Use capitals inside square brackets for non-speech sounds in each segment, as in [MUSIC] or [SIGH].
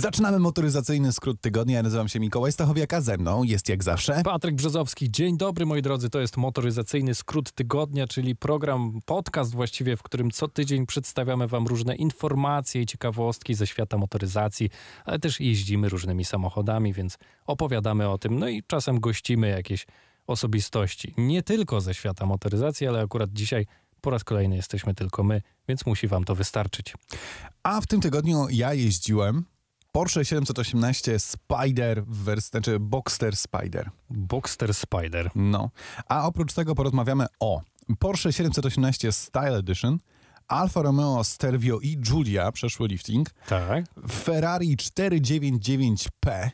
Zaczynamy motoryzacyjny skrót tygodnia. Ja nazywam się Mikołaj Stachowiaka, ze mną jest jak zawsze Patryk Brzozowski. Dzień dobry moi drodzy, to jest motoryzacyjny skrót tygodnia, czyli program, podcast właściwie, w którym co tydzień przedstawiamy Wam różne informacje i ciekawostki ze świata motoryzacji, ale też jeździmy różnymi samochodami, więc opowiadamy o tym. No i czasem gościmy jakieś osobistości, nie tylko ze świata motoryzacji, ale akurat dzisiaj po raz kolejny jesteśmy tylko my, więc musi Wam to wystarczyć. A w tym tygodniu ja jeździłem Porsche 718 Spider, w wers- znaczy Boxster Spider. Boxster Spider. No. A oprócz tego porozmawiamy o Porsche 718 Style Edition, Alfa Romeo Stelvio i Giulia przeszły lifting. Tak. Ferrari 499P.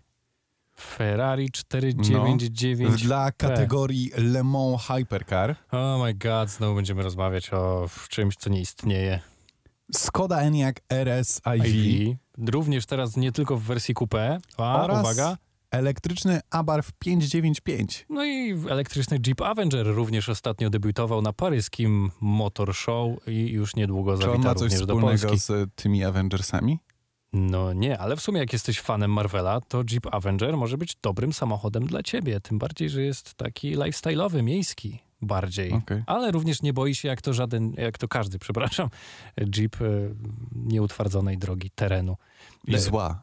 Ferrari 499 no, dla kategorii Le Mans Hypercar. Oh my god, znowu będziemy rozmawiać o czymś, co nie istnieje. Skoda Enyaq RS IV. IV również teraz nie tylko w wersji coupé, a Oraz uwaga... Elektryczny Abarth 595. No i elektryczny Jeep Avenger również ostatnio debiutował na paryskim Motor Show i już niedługo Czy zawita również do Polski. Czy ma coś wspólnego z tymi Avengersami? No nie, ale w sumie jak jesteś fanem Marvela, to Jeep Avenger może być dobrym samochodem dla ciebie, tym bardziej, że jest taki lifestyle'owy, miejski bardziej. Okay. Ale również nie boi się, jak to żaden, jak to każdy, przepraszam, jeep e, nieutwardzonej drogi, terenu. I zła.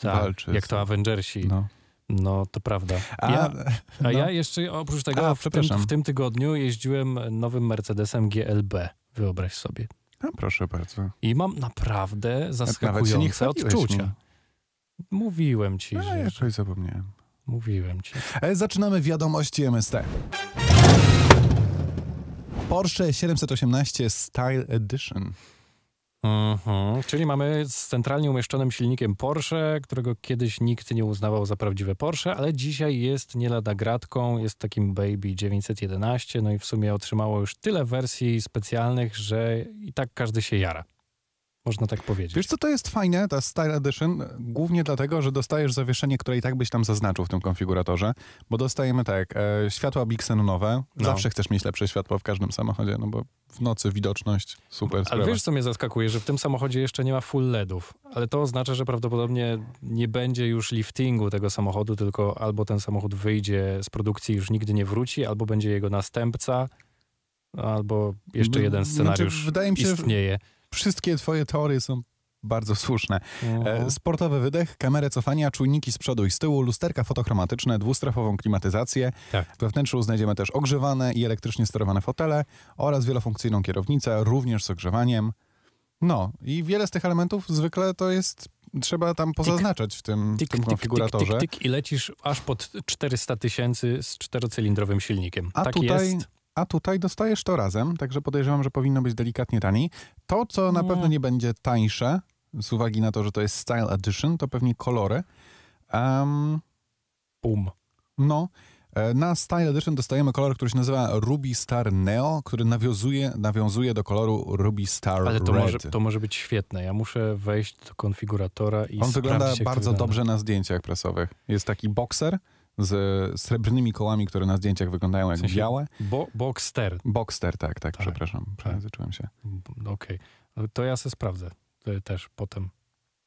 Tak, jak to Avengersi. No. No, to prawda. A ja, a no. ja jeszcze oprócz tego a, w, tym, w, tym, tygodniu jeździłem nowym Mercedesem GLB, wyobraź sobie. A proszę bardzo. I mam naprawdę zaskakujące odczucia. Mi. Mówiłem ci, no, że... Ja coś zapomniałem. Mówiłem ci. E, zaczynamy wiadomości MST. Porsche 718 Style Edition. Mhm. Czyli mamy z centralnie umieszczonym silnikiem Porsche, którego kiedyś nikt nie uznawał za prawdziwe Porsche, ale dzisiaj jest nie lada gratką, jest takim Baby 911, no i w sumie otrzymało już tyle wersji specjalnych, że i tak każdy się jara. Można tak powiedzieć. Wiesz co, to jest fajne, ta Style Edition, głównie dlatego, że dostajesz zawieszenie, które i tak byś tam zaznaczył w tym konfiguratorze, bo dostajemy tak, e, światła Big no. zawsze chcesz mieć lepsze światło w każdym samochodzie, no bo w nocy widoczność, super Ale wiesz co mnie zaskakuje, że w tym samochodzie jeszcze nie ma full LEDów, ale to oznacza, że prawdopodobnie nie będzie już liftingu tego samochodu, tylko albo ten samochód wyjdzie z produkcji już nigdy nie wróci, albo będzie jego następca, albo jeszcze jeden znaczy, scenariusz znaczy, wydaje mi się, istnieje. Że wszystkie twoje teorie są bardzo słuszne. E, mhm. Sportowy wydech, kamerę cofania, czujniki z przodu i z tyłu, lusterka fotochromatyczne, dwustrefową klimatyzację. Tak. We wnętrzu znajdziemy też ogrzewane i elektrycznie sterowane fotele oraz wielofunkcyjną kierownicę, również z ogrzewaniem. No i wiele z tych elementów zwykle to jest trzeba tam pozaznaczać w tym, w tym konfiguratorze. Tyk tik, i lecisz aż pod 400 tysięcy z czterocylindrowym silnikiem. A tak tutaj, jest a tutaj dostajesz to razem, także podejrzewam, że powinno być delikatnie taniej. To, co na nie. pewno nie będzie tańsze, z uwagi na to, że to jest Style Edition, to pewnie kolory. Um, No. E, na Style Edition dostajemy kolor, który się nazywa Ruby Star Neo, który nawiązuje, nawiązuje do koloru Ruby Star Ale to Red. Może, to może być świetne. Ja muszę wejść do konfiguratora i On wygląda bardzo wygląda. dobrze na zdjęciach prasowych. Jest taki bokser, z srebrnymi kołami, które na zdjęciach wyglądają jak w sensie białe. Bo, Boxster. Boxster, tak, tak, tak przepraszam, tak. przejęzyczyłem się. Okej, okay. to ja se sprawdzę e, też potem.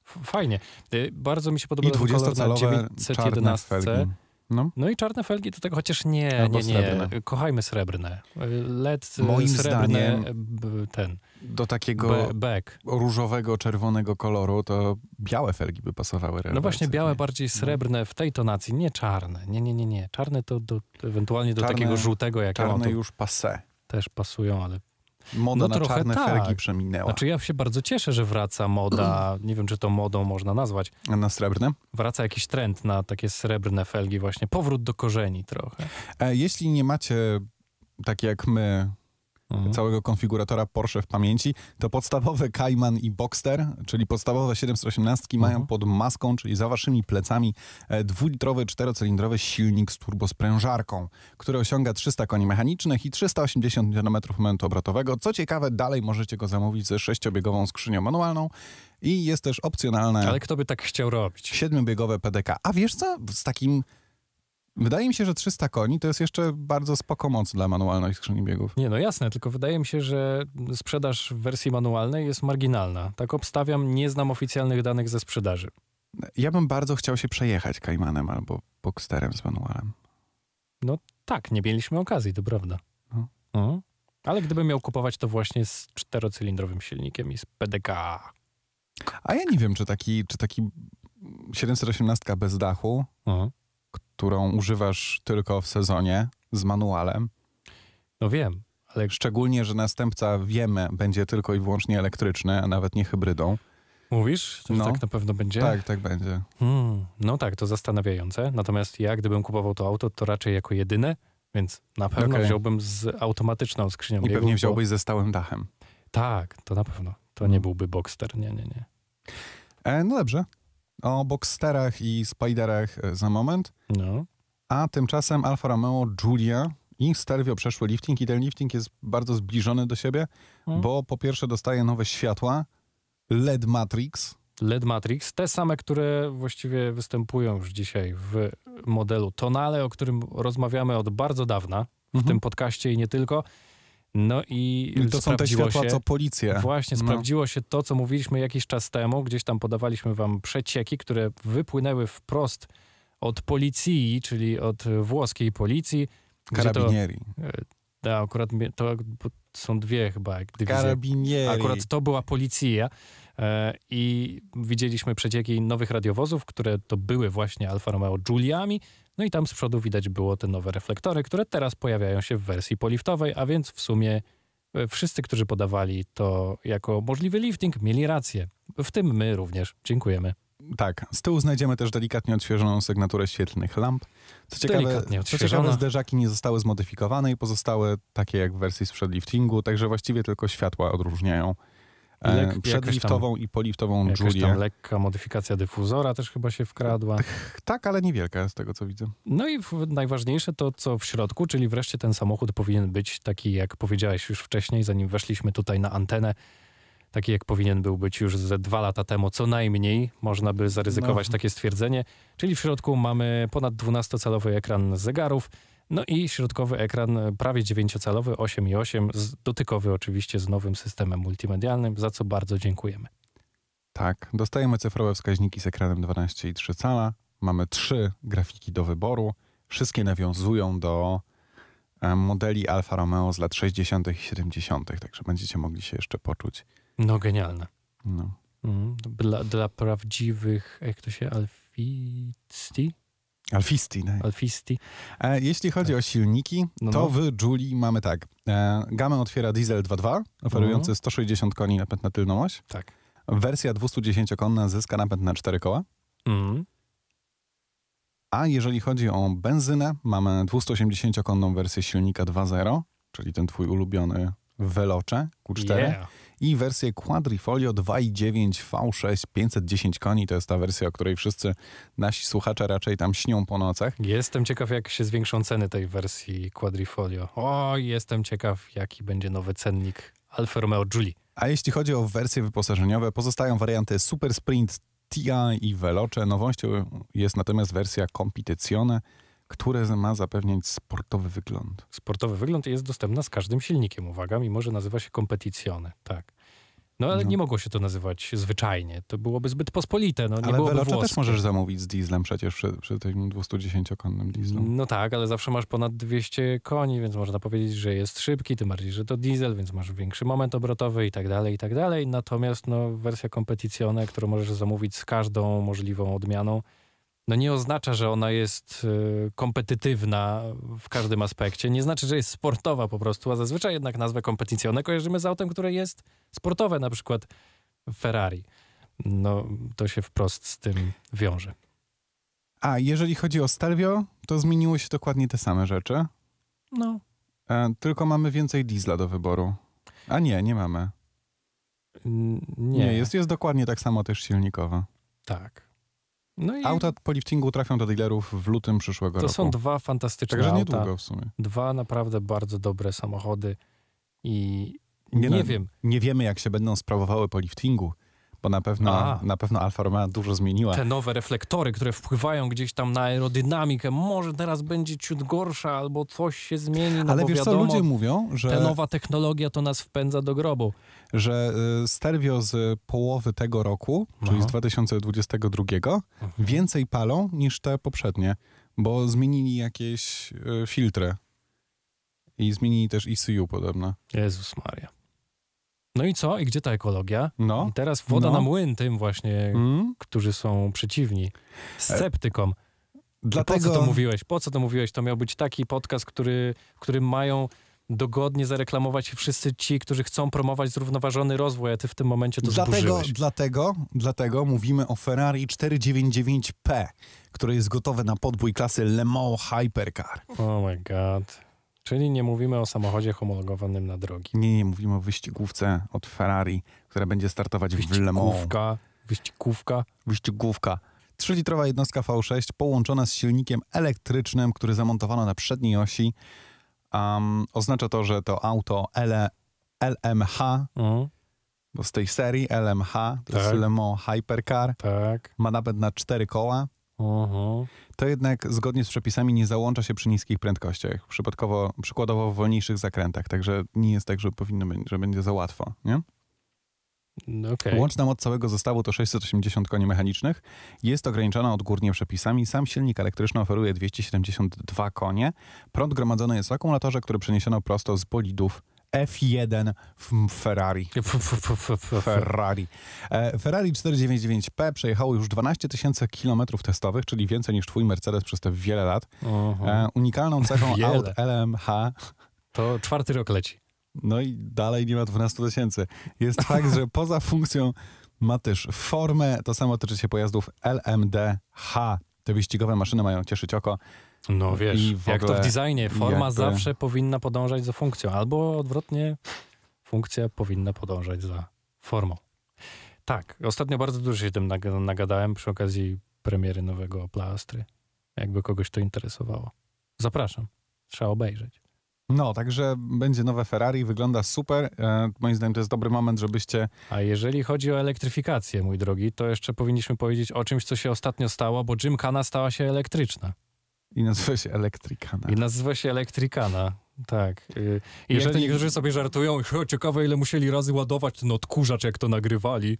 Fajnie. E, bardzo mi się podoba I 20-calowe czarne No. no i czarne felgi do tego, chociaż nie, Albo nie, nie. Srebrne. Kochajmy srebrne. E, LED Moim srebrne, zdaniem, ten do takiego back. różowego, czerwonego koloru, to białe felgi by pasowały. No właśnie, białe, nie? bardziej no. srebrne w tej tonacji, nie czarne. Nie, nie, nie, nie. Czarne to do, ewentualnie do czarne, takiego żółtego, jak Czarne już passe. Też pasują, ale... Moda no na czarne tak. felgi przeminęła. Znaczy ja się bardzo cieszę, że wraca moda, [CLEARS THROAT] nie wiem czy to modą można nazwać. na srebrne? Wraca jakiś trend na takie srebrne felgi właśnie. Powrót do korzeni trochę. E, jeśli nie macie, tak jak my, mhm. całego konfiguratora Porsche w pamięci, to podstawowe Cayman i Boxster, czyli podstawowe 718 mhm. mają pod maską, czyli za waszymi plecami e, dwulitrowy, czterocylindrowy silnik z turbosprężarką, który osiąga 300 koni mechanicznych i 380 Nm momentu obrotowego. Co ciekawe, dalej możecie go zamówić ze sześciobiegową skrzynią manualną i jest też opcjonalne... Ale kto by tak chciał robić? Siedmiobiegowe PDK. A wiesz co? Z takim Wydaje mi się, że 300 koni to jest jeszcze bardzo spoko moc dla manualnych skrzyni biegów. Nie, no jasne, tylko wydaje mi się, że sprzedaż w wersji manualnej jest marginalna. Tak obstawiam, nie znam oficjalnych danych ze sprzedaży. Ja bym bardzo chciał się przejechać Kaimanem albo Boxsterem z manualem. No tak, nie mieliśmy okazji, to prawda. No. Mhm. Ale gdybym miał kupować to właśnie z czterocylindrowym silnikiem i z PDK. A ja nie wiem, czy taki, czy taki 718 bez dachu mhm którą używasz tylko w sezonie z manualem. No wiem, ale... Szczególnie, że następca, wiemy, będzie tylko i wyłącznie elektryczny, a nawet nie hybrydą. Mówisz, że no, tak na pewno będzie? Tak, tak będzie. Hmm, no tak, to zastanawiające. Natomiast ja, gdybym kupował to auto, to raczej jako jedyne, więc na pewno okay. wziąłbym z automatyczną skrzynią. I pewnie wziąłbyś ze stałym dachem. Tak, to na pewno. To no. nie byłby Boxster, nie, nie, nie. E, no dobrze. O Boxsterach i Spiderach e, za moment. No. A tymczasem Alfa Romeo Giulia i Stelvio przeszły lifting i ten lifting jest bardzo zbliżony do siebie, hmm. bo po pierwsze dostaje nowe światła, LED Matrix. LED Matrix, te same, które właściwie występują już dzisiaj w modelu Tonale, o którym rozmawiamy od bardzo dawna w mhm. tym podcaście i nie tylko. No i to są te światła, się, co policja. Właśnie, no. sprawdziło no. się to, co mówiliśmy jakiś czas temu. Gdzieś tam podawaliśmy wam przecieki, które wypłynęły wprost od policji, czyli od włoskiej policji. Karabinieri. E, da, akurat to są dwie chyba dywizje. Karabinieri. Akurat to była policja e, i widzieliśmy przecieki nowych radiowozów, które to były właśnie Alfa Romeo Giuliami no i tam z przodu widać było te nowe reflektory, które teraz pojawiają się w wersji poliftowej, a więc w sumie e, wszyscy, którzy podawali to jako możliwy lifting, mieli rację. W tym my również. Dziękujemy. Tak, z tyłu znajdziemy też delikatnie odświeżoną sygnaturę świetlnych lamp. Co ciekawe, co ciekawe, zderzaki nie zostały zmodyfikowane i pozostały takie jak w wersji sprzed liftingu, także właściwie tylko światła odróżniają E, Lek, przedliftową tam, i poliftową Julię. lekka modyfikacja dyfuzora też chyba się wkradła. Tak, ale niewielka z tego co widzę. No i najważniejsze to co w środku, czyli wreszcie ten samochód powinien być taki jak powiedziałeś już wcześniej, zanim weszliśmy tutaj na antenę, taki jak powinien był być już ze dwa lata temu, co najmniej można by zaryzykować no. takie stwierdzenie. Czyli w środku mamy ponad 12-calowy ekran zegarów, no i środkowy ekran e, prawie 9 i 8,8, dotykowy oczywiście z nowym systemem multimedialnym, za co bardzo dziękujemy. Tak, dostajemy cyfrowe wskaźniki z ekranem 12,3 cala, mamy trzy grafiki do wyboru, wszystkie nawiązują do e, modeli Alfa Romeo z lat 60. i 70., także będziecie mogli się jeszcze poczuć. No genialne. No. Mm, dla, dla prawdziwych, jak to się, alfisti? Alfisti. Tak. Alfisti. E, jeśli chodzi tak. o silniki, no to no. w Julii mamy tak. E, gamę otwiera diesel 2.2, oferujący no. Mhm. 160 koni napęd na tylną oś. Tak. Wersja 210-konna zyska napęd na 4 koła. Mm. A jeżeli chodzi o benzynę, mamy 280-konną wersję silnika 2.0, czyli ten twój ulubiony Veloce Q4. Yeah i wersję Quadrifolio 2.9 V6 510 koni. To jest ta wersja, o której wszyscy nasi słuchacze raczej tam śnią po nocach. Jestem ciekaw, jak się zwiększą ceny tej wersji Quadrifolio. O, jestem ciekaw, jaki będzie nowy cennik Alfa Romeo Giulia. A jeśli chodzi o wersje wyposażeniowe, pozostają warianty Super Sprint, TIA i Veloce. Nowością jest natomiast wersja Competizione, które ma zapewnić sportowy wygląd. Sportowy wygląd jest dostępna z każdym silnikiem, uwaga, mimo że nazywa się Competizione, tak. No ale no. nie mogło się to nazywać zwyczajnie. To byłoby zbyt pospolite. No, nie ale byłoby Veloce też możesz zamówić z dieslem przecież przy, przy tym 210-konnym dieslu. No tak, ale zawsze masz ponad 200 koni, więc można powiedzieć, że jest szybki, tym bardziej, że to diesel, więc masz większy moment obrotowy i tak dalej, i tak dalej. Natomiast no, wersja kompetycyjna, którą możesz zamówić z każdą możliwą odmianą, no nie oznacza, że ona jest e, kompetytywna w każdym aspekcie. Nie znaczy, że jest sportowa po prostu, a zazwyczaj jednak nazwę kompetycjonę kojarzymy z autem, które jest sportowe, na przykład Ferrari. No to się wprost z tym wiąże. A jeżeli chodzi o Stelvio, to zmieniło się dokładnie te same rzeczy. No. E, tylko mamy więcej diesla do wyboru. A nie, nie mamy. N nie. nie, jest, jest dokładnie tak samo też silnikowo. Tak. No i auta po liftingu trafią do dealerów w lutym przyszłego to roku. To są dwa fantastyczne Także niedługo auta, w sumie. Dwa naprawdę bardzo dobre samochody i nie, nie no, wiem. Nie wiemy, jak się będą sprawowały po liftingu, bo na pewno, na pewno Alfa Romeo dużo zmieniła. Te nowe reflektory, które wpływają gdzieś tam na aerodynamikę, może teraz będzie ciut gorsza albo coś się zmieni. No Ale wiesz wiadomo, co, ludzie mówią, że... Ta nowa technologia to nas wpędza do grobu. Że y, stereo z połowy tego roku, Aha. czyli no. z 2022, mhm. więcej palą niż te poprzednie, bo zmienili jakieś y, filtry. I zmienili też ECU podobno. Jezus Maria. No i co? I gdzie ta ekologia? No. I teraz woda no. na młyn tym właśnie, mm. którzy są przeciwni, sceptykom. Dlatego... Po co to mówiłeś? Po co to mówiłeś? To miał być taki podcast, który, w którym mają dogodnie zareklamować się wszyscy ci, którzy chcą promować zrównoważony rozwój, a ty w tym momencie to dlatego, zburzyłeś. Dlatego, dlatego mówimy o Ferrari 499P, które jest gotowe na podbój klasy Le Mans Hypercar. Oh my god. Czyli nie mówimy o samochodzie homologowanym na drogi. Nie, nie mówimy o wyścigówce od Ferrari, która będzie startować w Le Mans. Wyścigówka, wyścigówka. Wyścigówka. 3-litrowa jednostka V6 połączona z silnikiem elektrycznym, który zamontowano na przedniej osi. Um, oznacza to, że to auto L LMH, mhm. bo z tej serii LMH, to tak. jest Le Mans Hypercar, tak. ma napęd na cztery koła. Mhm to jednak zgodnie z przepisami nie załącza się przy niskich prędkościach, przypadkowo, przykładowo w wolniejszych zakrętach, także nie jest tak, że powinno być, że będzie za łatwo, nie? No, okay. Łączna moc całego zestawu to 680 koni mechanicznych. Jest ograniczona odgórnie przepisami. Sam silnik elektryczny oferuje 272 konie. Prąd gromadzony jest w akumulatorze, który przeniesiono prosto z bolidów F1 w Ferrari. Ferrari. E, Ferrari 499P przejechało już 12 tysięcy kilometrów testowych, czyli więcej niż twój Mercedes przez te wiele lat. Uh-huh. Unikalną [LAUGHS] cechą aut LMH... To czwarty rok leci. No i dalej nie ma 12 tysięcy. Jest [LAUGHS] fakt, że poza funkcją ma też formę. To samo tyczy się pojazdów LMDH. Te wyścigowe maszyny mają cieszyć oko. No wiesz, jak to w designie, forma jakby... zawsze powinna podążać za funkcją, albo odwrotnie, funkcja powinna podążać za formą. Tak, ostatnio bardzo dużo się tym nagadałem przy okazji premiery nowego Plastry. Jakby kogoś to interesowało. Zapraszam, trzeba obejrzeć. No, także będzie nowe Ferrari, wygląda super. E, moim zdaniem to jest dobry moment, żebyście. A jeżeli chodzi o elektryfikację, mój drogi, to jeszcze powinniśmy powiedzieć o czymś, co się ostatnio stało, bo Kana stała się elektryczna. I nazywa się Elektrykana. I nazywa się Elektrykana. Tak. Y, I Jeżeli... jak niektórzy sobie żartują, ciekawe ile musieli razy ładować ten odkurzacz, jak to nagrywali.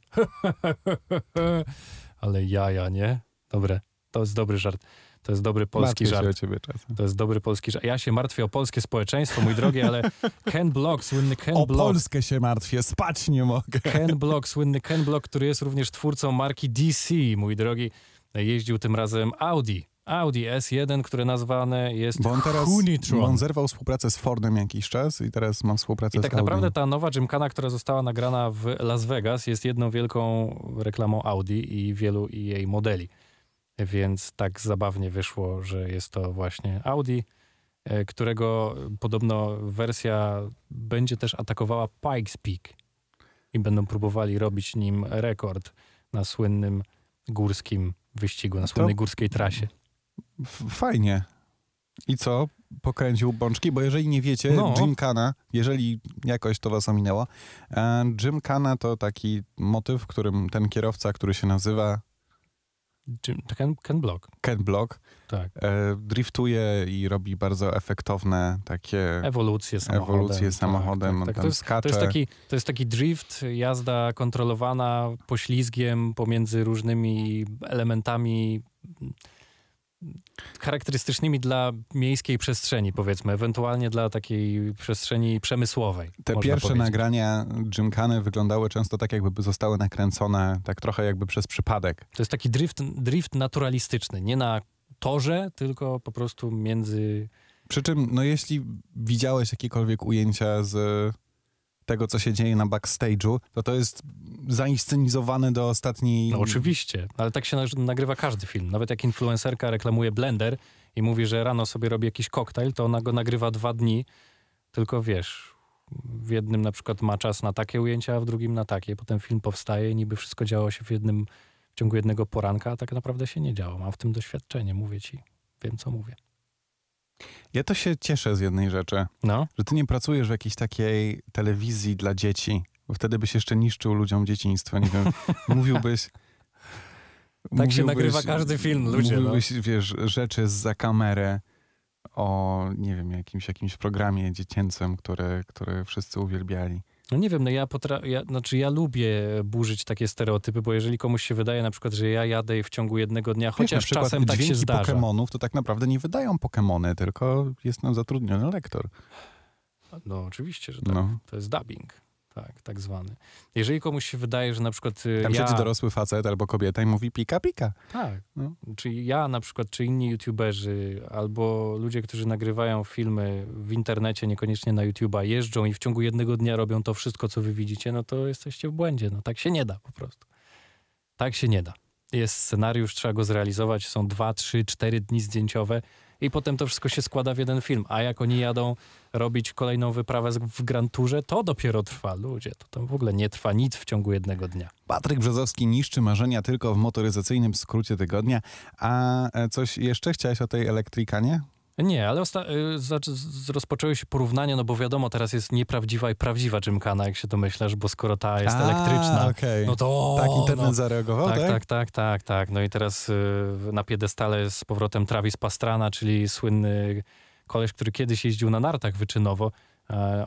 [LAUGHS] Ale jaja, nie? Dobre. To jest dobry żart. To jest dobry polski Martwię żart. Się o ciebie czasem. To jest dobry polski żart. Ja się martwię o polskie społeczeństwo, mój drogi, ale [LAUGHS] Ken Block, słynny Ken o Block. O Polskę się martwię, spać nie mogę. Ken [LAUGHS] Block, słynny Ken Block, który jest również twórcą marki DC, mój drogi, jeździł tym razem Audi Audi S1, które nazwane jest Bo on teraz Hunitron. on zerwał współpracę z Fordem jakiś czas i teraz ma współpracę I z tak naprawdę ta nowa Gymkana, która została nagrana w Las Vegas jest jedną wielką reklamą Audi i wielu jej modeli. Więc tak zabawnie wyszło, że jest to właśnie Audi, e, którego podobno wersja będzie też atakowała Pikes Peak i będą próbowali robić nim rekord na słynnym górskim wyścigu, na słynnej to... górskiej trasie. Fajnie. I co? Pokręcił bączki, bo jeżeli nie wiecie, no. Jim Cana, jeżeli jakoś to was ominęło, e, Jim Cana to taki motyw, w którym ten kierowca, który się nazywa Jim, Ken, Ken Block. Ken Block. Tak. E, driftuje i robi bardzo efektowne takie... Ewolucje samochodem. Ewolucje tak, samochodem, tak, tak, tak. To, jest, to, jest, taki, to jest taki drift, jazda kontrolowana poślizgiem pomiędzy różnymi elementami charakterystycznymi dla miejskiej przestrzeni, powiedzmy, ewentualnie dla takiej przestrzeni przemysłowej. Te pierwsze powiedzieć. nagrania Gymkany wyglądały często tak, jakby zostały nakręcone tak trochę jakby przez przypadek. To jest taki drift, drift naturalistyczny, nie na torze, tylko po prostu między... Przy czym, no jeśli widziałeś jakiekolwiek ujęcia z tego, co się dzieje na backstage'u, to to jest zainscenizowane do ostatniej... No oczywiście, ale tak się nagrywa każdy film. Nawet jak influencerka reklamuje blender i mówi, że rano sobie robi jakiś koktajl, to ona go nagrywa dwa dni, tylko wiesz, w jednym na przykład ma czas na takie ujęcia, a w drugim na takie. Potem film powstaje i niby wszystko działo się w jednym, w ciągu jednego poranka, a tak naprawdę się nie działo. Mam w tym doświadczenie, mówię ci. Wiem, co mówię. Ja to się cieszę z jednej rzeczy, no. że ty nie pracujesz w jakiejś takiej telewizji dla dzieci, bo wtedy byś jeszcze niszczył ludziom dzieciństwo, nie wiem, [LAUGHS] mówiłbyś... tak mówiłbyś, się nagrywa każdy film, ludzie. No. Mówiłbyś, no. wiesz, rzeczy za kamerę o, nie wiem, jakimś, jakimś programie dziecięcym, który, który wszyscy uwielbiali. No nie wiem, no ja, potra- ja, znaczy ja lubię burzyć takie stereotypy, bo jeżeli komuś się wydaje na przykład, że ja jadę w ciągu jednego dnia, chociaż Wiesz, czasem tak się zdarza. Pokemonów to tak naprawdę nie wydają Pokemony, tylko jest nam zatrudniony lektor. No oczywiście, że tak. No. To jest dubbing tak, tak zwany. Jeżeli komuś się wydaje, że na przykład. Y, Tam ja... siedzi dorosły facet albo kobieta i mówi pika, pika. Tak. No. Czy ja na przykład, czy inni youtuberzy, albo ludzie, którzy nagrywają filmy w internecie, niekoniecznie na YouTube'a, jeżdżą i w ciągu jednego dnia robią to wszystko, co wy widzicie, no to jesteście w błędzie. No tak się nie da po prostu. Tak się nie da. Jest scenariusz, trzeba go zrealizować. Są dwa, trzy, cztery dni zdjęciowe i potem to wszystko się składa w jeden film. A jak oni jadą robić kolejną wyprawę w Grand Tourze, to dopiero trwa. Ludzie, to tam w ogóle nie trwa nic w ciągu jednego dnia. Patryk Brzozowski niszczy marzenia tylko w motoryzacyjnym skrócie tygodnia. A e, coś jeszcze chciałeś o tej elektrykanie? Nie, ale y, znaczy, rozpoczęły się porównania, no bo wiadomo, teraz jest nieprawdziwa i prawdziwa Gymkana, jak się domyślasz, bo skoro ta jest A, elektryczna, okay. no to... O, tak internet no, zareagował, tak? Tak, tak, tak, tak. tak. No i teraz y, na piedestale z powrotem Travis Pastrana, czyli słynny koleś, który kiedyś jeździł na nartach wyczynowo.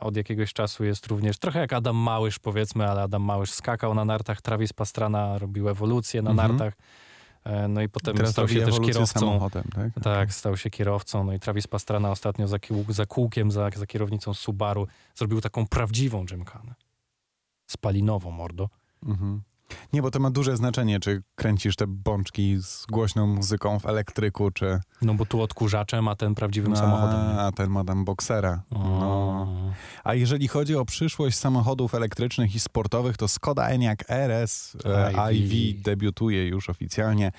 od jakiegoś czasu jest również trochę jak Adam Małysz, powiedzmy, ale Adam Małysz skakał na nartach, Travis Pastrana robił ewolucję na mhm. nartach. E, no i potem Teraz stał się też kierowcą. Tak? tak? stał się kierowcą. No i Travis Pastrana ostatnio za, kół, za kółkiem, za, za kierownicą Subaru zrobił taką prawdziwą gymkanę. Spalinową, mordo. Mhm. Nie, bo to ma duże znaczenie, czy kręcisz te bączki z głośną muzyką w elektryku, czy... No bo tu odkurzaczem, a ten prawdziwym a, samochodem. Nie? A ten ma tam boksera. No. A jeżeli chodzi o przyszłość samochodów elektrycznych i sportowych, to Skoda Enyaq RS e, IV debiutuje już oficjalnie.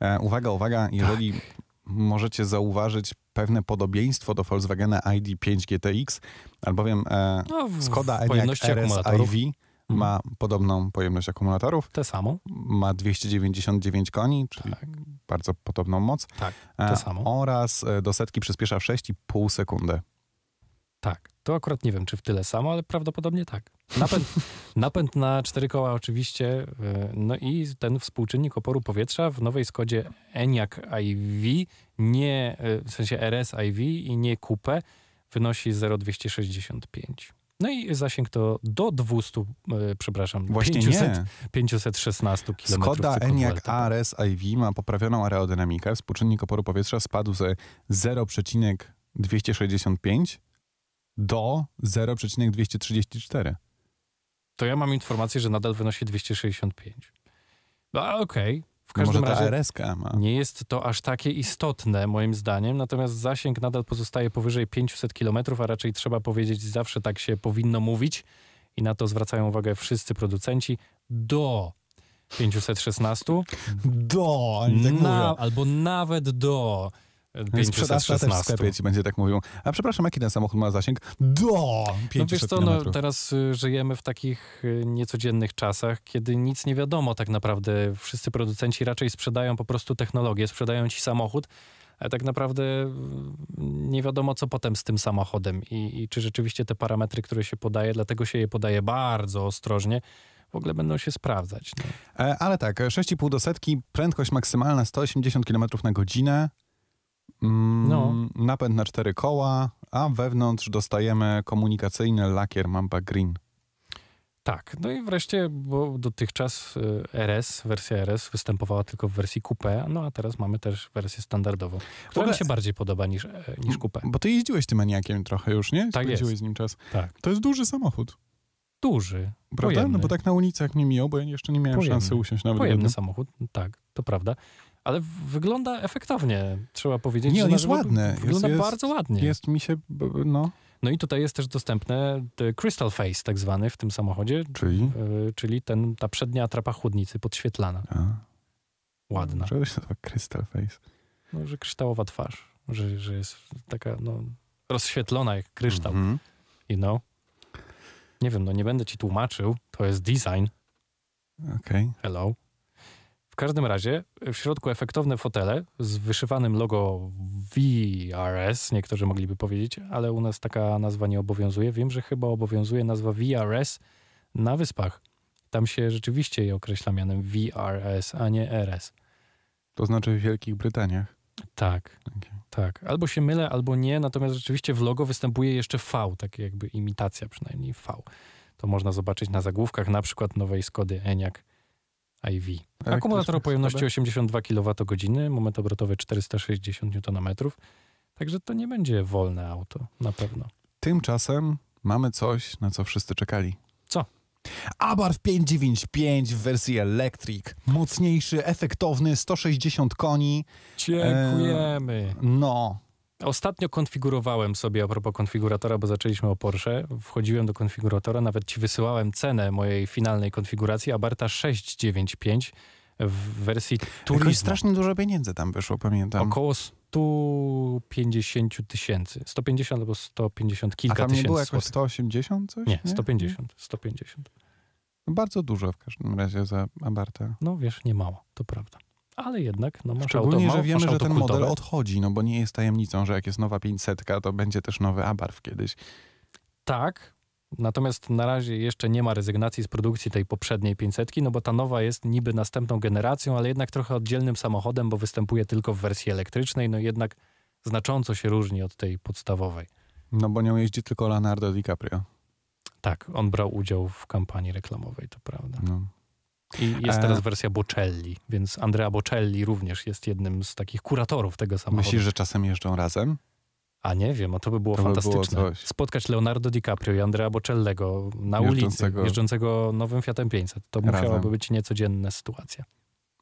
E, uwaga, uwaga, tak. jeżeli... Tak. Możecie zauważyć pewne podobieństwo do Volkswagena ID5 GTX, albowiem e, no, Skoda Enyaq RS IV Mhm. ma podobną pojemność akumulatorów. Tę samą. Ma 299 koni, czyli tak. bardzo podobną moc. Tak, e, tę samą. Oraz e, do setki przyspiesza w 6,5 sekundy. Tak, to akurat nie wiem, czy w tyle samo, ale prawdopodobnie tak. Napęd, [LAUGHS] napęd na cztery koła oczywiście, e, no i ten współczynnik oporu powietrza w nowej Skodzie Enyaq IV, nie, w sensie RS IV i nie Coupe, wynosi 0,265. No i zasięg to do 200, yy, e, przepraszam, Właśnie 500, nie. 516 km. Skoda Enyaq ARS tak. IV e ma poprawioną aerodynamikę. Współczynnik oporu powietrza spadł ze 0,265 do 0,234. To ja mam informację, że nadal wynosi 265. No okej, okay. W każdym no razie ma. nie jest to aż takie istotne moim zdaniem, natomiast zasięg nadal pozostaje powyżej 500 km, a raczej trzeba powiedzieć, zawsze tak się powinno mówić i na to zwracają uwagę wszyscy producenci, do 516. Do, nie tak na, Albo nawet do Sprzedawca też w sklepie ci będzie tak mówił. A przepraszam, jaki ten samochód ma zasięg? Do 500 no wiesz co, no, teraz y, żyjemy w takich y, niecodziennych czasach, kiedy nic nie wiadomo tak naprawdę. Wszyscy producenci raczej sprzedają po prostu technologię, sprzedają ci samochód, ale tak naprawdę mm, nie wiadomo, co potem z tym samochodem I, i czy rzeczywiście te parametry, które się podaje, dlatego się je podaje bardzo ostrożnie, w ogóle będą się sprawdzać. No. E, ale tak, 6,5 do setki, prędkość maksymalna 180 km na godzinę, Mm, no. Napęd na cztery koła, a wewnątrz dostajemy komunikacyjny lakier Mamba Green. Tak, no i wreszcie, bo dotychczas y, RS, wersja RS występowała tylko w wersji coupé, no a teraz mamy też wersję standardową, która mi się bardziej podoba niż, e, niż coupé. Bo ty jeździłeś tym maniakiem trochę już, nie? Tak Jeździłeś z nim czas. Tak. To jest duży samochód. Duży. Prawda? Pojemny. No bo tak na ulicach nie mijał, bo ja jeszcze nie miałem pojemny. szansy usiąść nawet. Pojemny samochód, tak, to prawda ale wygląda efektownie, trzeba powiedzieć. Nie, on jest ładny. Wygląda jest, bardzo jest, ładnie. Jest mi się, no... No i tutaj jest też dostępne Crystal Face, tak zwany, w tym samochodzie. Czyli? E, czyli ten, ta przednia atrapa chłodnicy podświetlana. A. Ładna. Może się nazywa Crystal Face? No, że kryształowa twarz. Że, że jest taka, no, rozświetlona jak kryształ. Mm -hmm. You know? Nie wiem, no nie będę ci tłumaczył. To jest design. Okej. Okay. Hello. W każdym razie w środku efektowne fotele z wyszywanym logo VRS, niektórzy mogliby powiedzieć, ale u nas taka nazwa nie obowiązuje. Wiem, że chyba obowiązuje nazwa VRS na wyspach. Tam się rzeczywiście je określa mianem VRS, a nie RS. To znaczy w Wielkich Brytaniach. Tak, okay. tak. Albo się mylę, albo nie, natomiast rzeczywiście w logo występuje jeszcze V, tak jakby imitacja przynajmniej V. To można zobaczyć na zagłówkach na przykład nowej Skody Eniak IV. Tak, Akumulator o pojemności 82 kWh, moment obrotowy 460 Nm. Także to nie będzie wolne auto, na pewno. Tymczasem mamy coś, na co wszyscy czekali. Co? Abarth 595 w wersji Electric. Mocniejszy, efektowny, 160 koni. Dziękujemy. E, no, Ostatnio konfigurowałem sobie, a propos konfiguratora, bo zaczęliśmy o Porsche, wchodziłem do konfiguratora, nawet ci wysyłałem cenę mojej finalnej konfiguracji, Abarta 695 w wersji Turismo. Jakoś strasznie dużo pieniędzy tam wyszło, pamiętam. Około 150 tysięcy. 150 albo 150 kilka tysięcy. A tam nie było jakoś 180 coś? Nie, nie? 150. 150. No bardzo dużo w każdym razie za Abartę. No wiesz, nie mało, to prawda ale jednak no, masz Szczególnie, auto, ma, że wiemy, że ten model odchodzi, no bo nie jest tajemnicą, że jak jest nowa 500, to będzie też nowy Abarth kiedyś. Tak, Natomiast na razie jeszcze nie ma rezygnacji z produkcji tej poprzedniej 500, no bo ta nowa jest niby następną generacją, ale jednak trochę oddzielnym samochodem, bo występuje tylko w wersji elektrycznej, no jednak znacząco się różni od tej podstawowej. No bo nią jeździ tylko Leonardo DiCaprio. Tak, on brał udział w kampanii reklamowej, to prawda. No. I jest e, teraz wersja Bocelli, więc Andrea Bocelli również jest jednym z takich kuratorów tego samochodu. Myślisz, że czasem jeżdżą razem? A nie wiem, a to by było to fantastyczne. By było Spotkać Leonardo DiCaprio i Andrea Bocellego na jeżdżącego... ulicy, jeżdżącego nowym Fiatem 500. To razem. być niecodzienna sytuacja.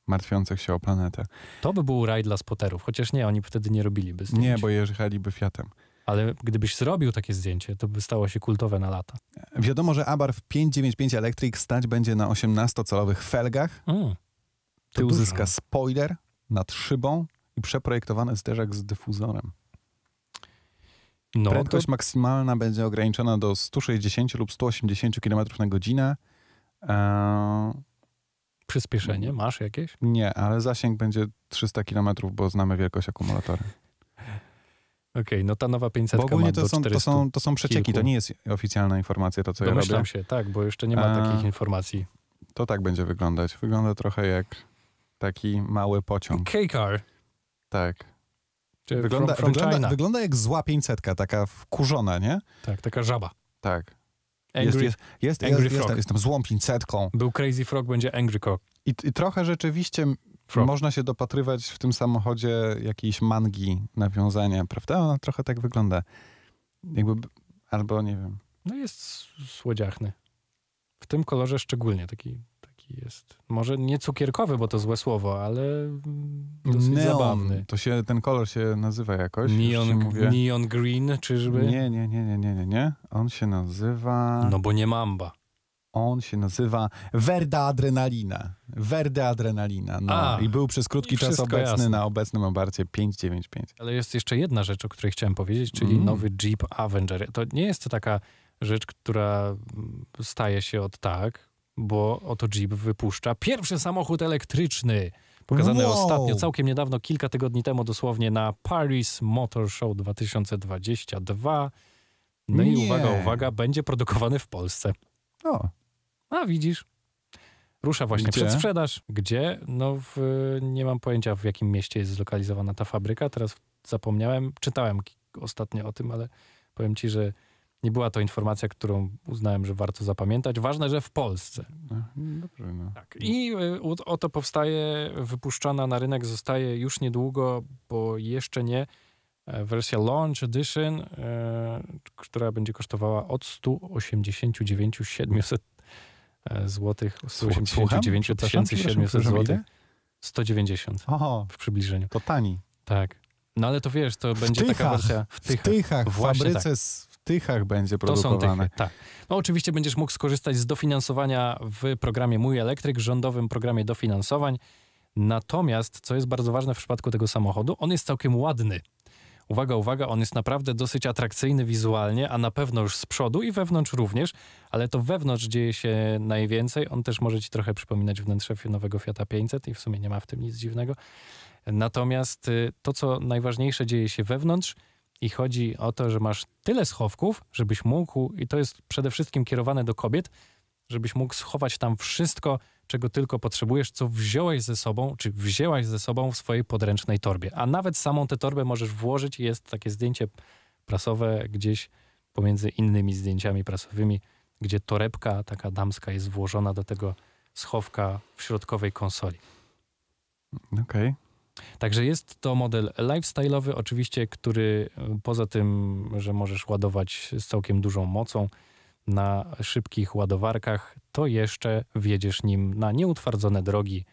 Martwiących się o planetę. To by był raj dla spoterów, chociaż nie, oni wtedy nie robiliby zdjęć. Nie, bo jeżdżaliby Fiatem ale gdybyś zrobił takie zdjęcie, to by stało się kultowe na lata. Wiadomo, że Abarth 595 Electric stać będzie na 18-calowych felgach. Mm, Ty uzyska spoiler nad szybą i przeprojektowany zderzak z dyfuzorem. No, Prędkość to... maksymalna będzie ograniczona do 160 lub 180 km na godzinę. E, Przyspieszenie masz jakieś? Nie, ale zasięg będzie 300 km, bo znamy wielkość akumulatora. Okej, okay, no ta nowa 500 bo ogólnie to są, to, są, to są przecieki, kilku. to nie jest oficjalna informacja, to co Domyślam ja robię. się, tak, bo jeszcze nie ma e, takich informacji. To tak będzie wyglądać. Wygląda trochę jak taki mały pociąg. K-car. Tak. Czy wygląda, from, from wygląda, wygląda, jak zła 500, taka wkurzona, nie? Tak, taka żaba. Tak. Angry, jest, jest, jest, angry jest, frog. Jestem, jestem złą 500. Był Crazy Frog, będzie Angry Cock. I, I, trochę rzeczywiście Frog. Można się dopatrywać w tym samochodzie jakiejś mangi, nawiązania, prawda? Ona trochę tak wygląda. Jakby, albo nie wiem. No jest słodziachny. W tym kolorze szczególnie taki, taki jest. Może nie cukierkowy, bo to złe słowo, ale mm, dosyć Neon. zabawny. To się, ten kolor się nazywa jakoś. Neon, neon green, czyżby? Nie, nie, nie, nie, nie, nie, nie. On się nazywa... No bo nie mamba. On się nazywa Werda Adrenalina. Verda Adrenalina. No. A, I był przez krótki czas obecny jasne. na obecnym obarcie 595. Ale jest jeszcze jedna rzecz, o której chciałem powiedzieć, czyli mm. nowy Jeep Avenger. To nie jest to taka rzecz, która staje się od tak, bo oto Jeep wypuszcza pierwszy samochód elektryczny. Pokazany wow. ostatnio, całkiem niedawno, kilka tygodni temu dosłownie na Paris Motor Show 2022. No nie. i uwaga, uwaga, będzie produkowany w Polsce. O. A widzisz. Rusza właśnie gdzie? przed sprzedaż. Gdzie? No w, nie mam pojęcia w jakim mieście jest zlokalizowana ta fabryka. Teraz zapomniałem. Czytałem ostatnio o tym, ale powiem ci, że nie była to informacja, którą uznałem, że warto zapamiętać. Ważne, że w Polsce. No, dobrze, no. Tak. I y, oto powstaje, wypuszczana na rynek zostaje już niedługo, bo jeszcze nie, e, wersja Launch Edition, e, która będzie kosztowała od 189 700 złotych, 189 700 złotych. 190 Oho, w przybliżeniu. To tani. Tak. No ale to wiesz, to w będzie tychach, taka wersja w tychach. W tychach, fabryce tak. w tychach będzie produkowane. To są tychy, tak. No oczywiście będziesz mógł skorzystać z dofinansowania w programie Mój Elektryk, rządowym programie dofinansowań. Natomiast, co jest bardzo ważne w przypadku tego samochodu, on jest całkiem ładny. Uwaga, uwaga, on jest naprawdę dosyć atrakcyjny wizualnie, a na pewno już z przodu i wewnątrz również, ale to wewnątrz dzieje się najwięcej. On też może ci trochę przypominać wnętrze nowego Fiata 500 i w sumie nie ma w tym nic dziwnego. Natomiast y, to, co najważniejsze dzieje się wewnątrz, i chodzi o to, że masz tyle schowków, żebyś mógł, i to jest przede wszystkim kierowane do kobiet, żebyś mógł schować tam wszystko, czego tylko potrzebujesz, co wziąłeś ze sobą, czy wzięłaś ze sobą w swojej podręcznej torbie. A nawet samą tę torbę możesz włożyć. Jest takie zdjęcie prasowe gdzieś pomiędzy innymi zdjęciami prasowymi, gdzie torebka taka damska jest włożona do tego schowka w środkowej konsoli. Okej. Okay. Także jest to model lifestyle'owy, oczywiście, który e, poza tym, że możesz ładować z całkiem dużą mocą, na szybkich ładowarkach, to jeszcze wjedziesz nim na nieutwardzone drogi,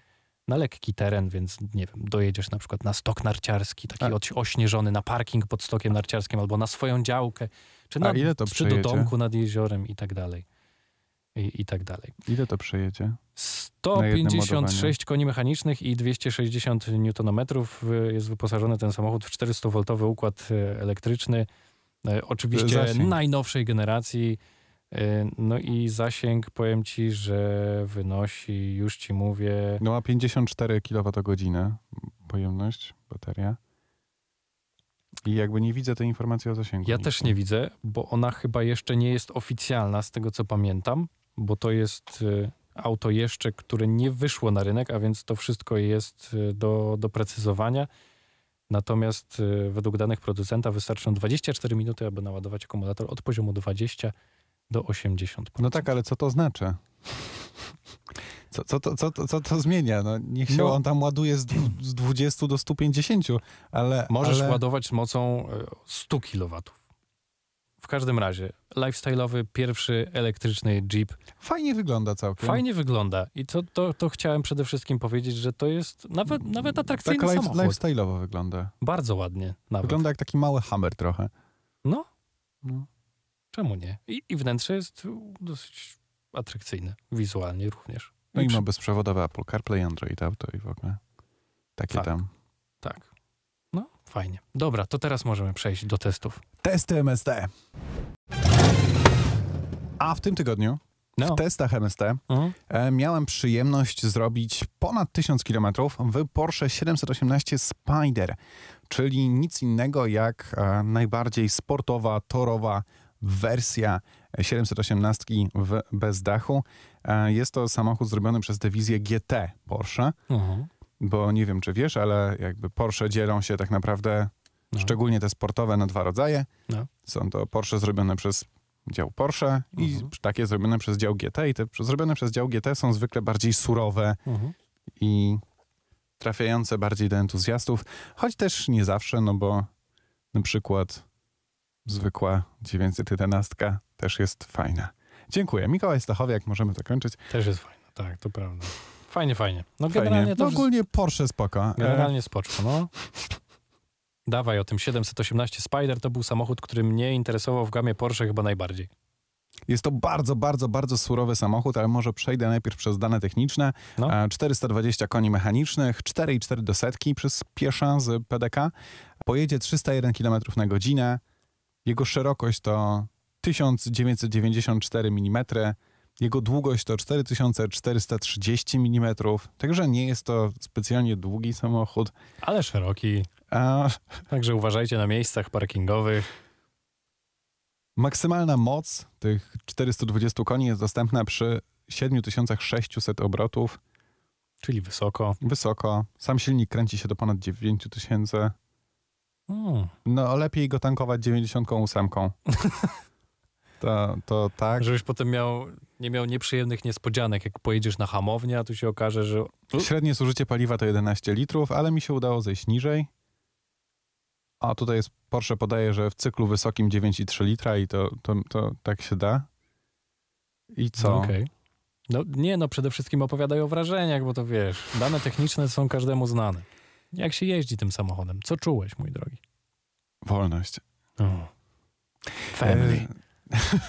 na lekki teren, więc nie wiem, dojedziesz na przykład na stok narciarski, taki A. Tak. ośnieżony, na parking pod stokiem narciarskim albo na swoją działkę, czy, na, czy do domku nad jeziorem i tak dalej. I, i tak dalej. Ile to przejedzie? 156 koni mechanicznych i 260 Nm. Y, jest wyposażony ten samochód w 400-woltowy układ y, elektryczny. Y, oczywiście najnowszej generacji Y, no i zasięg, powiem ci, że wynosi, już ci mówię... No ma 54 kWh pojemność, bateria. I jakby nie widzę tej informacji o zasięgu. Ja też nie widzę, bo ona chyba jeszcze nie jest oficjalna, z tego co pamiętam, bo to jest y, auto jeszcze, które nie wyszło na rynek, a więc to wszystko jest y, do doprecyzowania. Natomiast według danych producenta wystarczą 24 minuty, aby naładować akumulator od poziomu 20 do 80%. No tak, ale co to znaczy? Co, co, to, co, to, co to zmienia? No, niech się no. on tam ładuje z, z 20 do 150, ale... Możesz ale... ładować mocą 100 e, kW. W każdym razie, lifestyle'owy, pierwszy elektryczny Jeep. Fajnie wygląda całkiem. Fajnie wygląda. I to, to, to chciałem przede wszystkim powiedzieć, że to jest nawet, mm, nawet atrakcyjny tak life, samochód. lifestyle'owo wygląda. Bardzo ładnie nawet. Wygląda jak taki mały Hammer trochę. No. no. Czemu nie? I, i wnętrze jest dosyć atrakcyjne, wizualnie również. No i, ma bezprzewodowe Apple CarPlay, Android Auto i w ogóle. Takie tak, tam. Tak. No, fajnie. Dobra, to teraz możemy przejść do testów. Testy MST. A w tym tygodniu no. w testach MST mhm. E, miałem przyjemność zrobić ponad 1000 km w Porsche 718 Spider, czyli nic innego jak e, najbardziej sportowa, torowa wersja 718 w, bez dachu. E, jest to samochód zrobiony przez dywizję GT Porsche. Mhm. Bo nie wiem, czy wiesz, ale jakby Porsche dzielą się tak naprawdę, no. szczególnie te sportowe, na dwa rodzaje. No. Są to Porsche zrobione przez dział Porsche i mhm. takie zrobione przez dział GT. I te zrobione przez dział GT są zwykle bardziej surowe mhm. i trafiające bardziej do entuzjastów, choć też nie zawsze, no bo na przykład zwykła 911 też jest fajna. Dziękuję. Mikołaj Stachowiak, możemy zakończyć. Też jest fajna, tak, to prawda. Fajnie, fajnie. No fajnie. generalnie to... No ogólnie Porsche spoko. E. Generalnie spoczko, no. [LAUGHS] Dawaj o tym 718 Spider to był samochód, który mnie interesował w gamie Porsche chyba najbardziej. Jest to bardzo, bardzo, bardzo surowy samochód, ale może przejdę najpierw przez dane techniczne. No. 420 e, koni mechanicznych, 4,4 do setki przez piesza z PDK. Pojedzie 301 km na godzinę. Jego szerokość to 1994 mm, jego długość to 4430 mm, także nie jest to specjalnie długi samochód. Ale szeroki. A... Także uważajcie na miejscach parkingowych. Maksymalna moc tych 420 koni jest dostępna przy 7600 obrotów. Czyli wysoko. Wysoko. Sam silnik kręci się do ponad 9000. Hmm. No, lepiej go tankować 98. [LAUGHS] To, to tak. Żebyś potem miał, nie miał nieprzyjemnych niespodzianek, jak pojedziesz na hamownię, a tu się okaże, że... Średnie zużycie paliwa to 11 litrów, ale mi się udało zejść niżej. A tutaj jest, Porsche podaje, że w cyklu wysokim 9,3 litra i to, to, to tak się da. I co? No okay. No nie, no przede wszystkim opowiadaj o wrażeniach, bo to wiesz, dane techniczne są każdemu znane. Jak się jeździ tym samochodem? Co czułeś, mój drogi? Wolność. O. Family. E,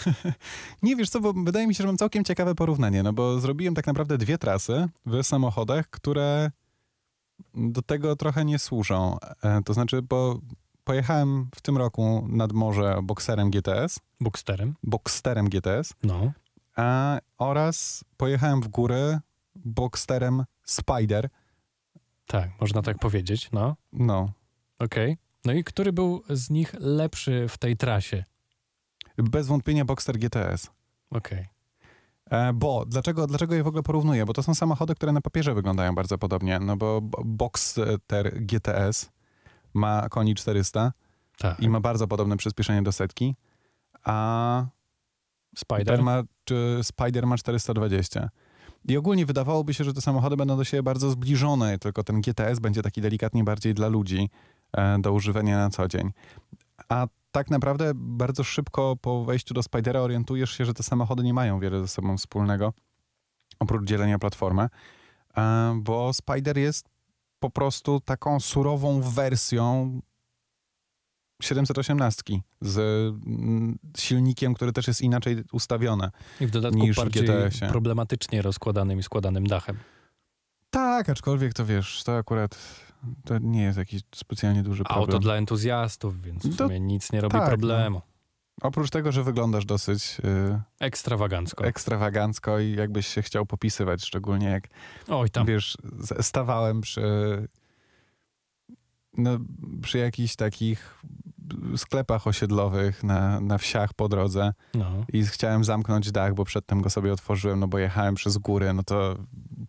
[LAUGHS] nie wiesz co, bo wydaje mi się, że mam całkiem ciekawe porównanie, no bo zrobiłem tak naprawdę dwie trasy w samochodach, które do tego trochę nie służą. E, to znaczy, bo pojechałem w tym roku nad morze bokserem GTS. Boksterem? Boksterem GTS. No. A, e, oraz pojechałem w górę boksterem Spider tak, można tak powiedzieć, no. No. Okej. Okay. No i który był z nich lepszy w tej trasie? Bez wątpienia Boxster GTS. Okej. Okay. E, bo dlaczego, dlaczego je w ogóle porównuję? Bo to są samochody, które na papierze wyglądają bardzo podobnie. No bo Boxster GTS ma koni 400 tak. i ma bardzo podobne przyspieszenie do setki, a Spider ma, czy Spider ma 420. I ogólnie wydawałoby się, że te samochody będą do siebie bardzo zbliżone, tylko ten GTS będzie taki delikatnie bardziej dla ludzi e, do używania na co dzień. A tak naprawdę bardzo szybko po wejściu do Spidera orientujesz się, że te samochody nie mają wiele ze sobą wspólnego, oprócz dzielenia platformy, e, bo Spider jest po prostu taką surową wersją 718 z mm, silnikiem, który też jest inaczej ustawiony I w dodatku niż bardziej w problematycznie rozkładanym i składanym dachem. Tak, aczkolwiek to wiesz, to akurat to nie jest jakiś specjalnie duży problem. Auto dla entuzjastów, więc w no sumie nic nie robi tak, no. problemu. No. Oprócz tego, że wyglądasz dosyć... Yy, ekstrawagancko. Ekstrawagancko i jakbyś się chciał popisywać, szczególnie jak... Oj tam. Wiesz, stawałem przy... No, przy jakichś takich sklepach osiedlowych, na, na wsiach po drodze no. i chciałem zamknąć dach, bo przedtem go sobie otworzyłem, no bo jechałem przez góry, no to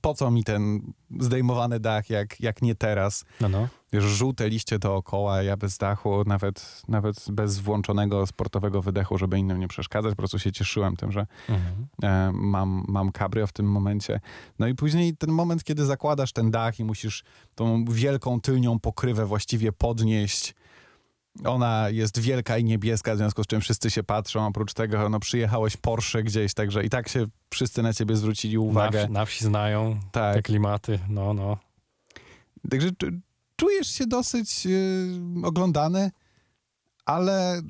po co mi ten zdejmowany dach, jak, jak nie teraz? No, no. Wiesz, żółte liście dookoła, ja bez dachu, nawet, nawet bez włączonego sportowego wydechu, żeby innym nie przeszkadzać, po prostu się cieszyłem tym, że mhm. e, mam, mam kabrio w tym momencie. No i później ten moment, kiedy zakładasz ten dach i musisz tą wielką tylnią pokrywę właściwie podnieść, ona jest wielka i niebieska, w związku z czym wszyscy się patrzą. Oprócz tego, no przyjechałeś Porsche gdzieś, także i tak się wszyscy na ciebie zwrócili uwagę. Na, wsi, na wsi znają tak. te klimaty, no, no. Także czujesz się dosyć yy, oglądany, ale